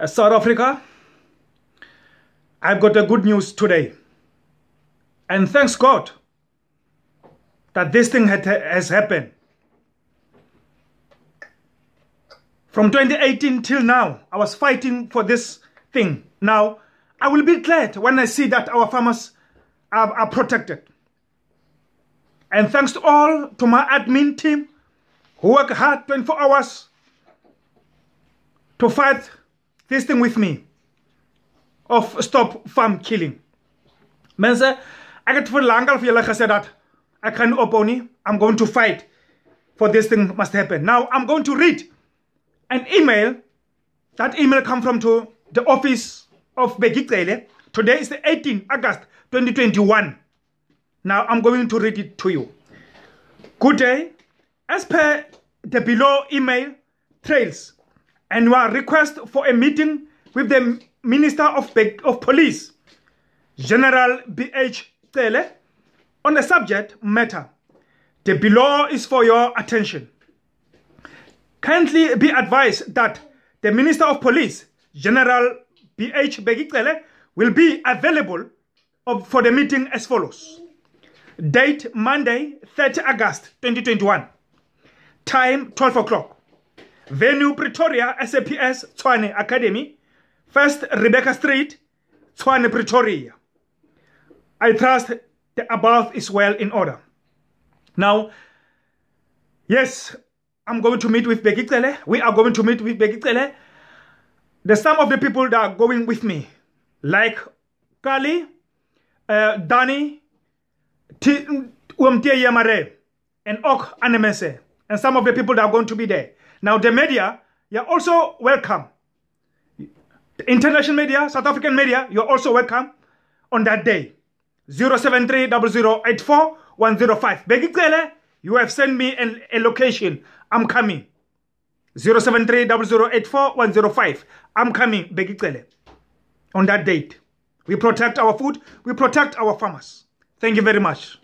Uh, South Africa, I've got the good news today. And thanks God that this thing had, has happened. From 2018 till now, I was fighting for this thing. Now, I will be glad when I see that our farmers are, are protected. And thanks to all, to my admin team, who work hard 24 hours to fight this thing with me of stop farm killing. Mense, ek het vir lank al like I said that I can't nie. I'm going to fight for this thing must happen. Now I'm going to read an email. That email come from to the office of Begitrele. Today is the 18th August 2021. Now I'm going to read it to you. Good day. As per the below email trails and your request for a meeting with the Minister of, of Police, General B.H. Tele, on the subject matter. The below is for your attention. Kindly be advised that the Minister of Police, General B.H. Begitele, will be available for the meeting as follows. Date Monday, 30 August 2021. Time 12 o'clock. Venue Pretoria, SAPS, Tswane Academy. First, Rebecca Street, Tswane, Pretoria. I trust the above is well in order. Now, yes, I'm going to meet with Begitele. We are going to meet with Begitele. The some of the people that are going with me, like Kali, uh, Danny, Umtia Yamare, and Ok Anemese, and some of the people that are going to be there. Now, the media, you're also welcome. The international media, South African media, you're also welcome on that day. 073 0084 105. you have sent me a a location. I'm coming. 073 0084 105. I'm coming, Begicele, on that date. We protect our food, we protect our farmers. Thank you very much.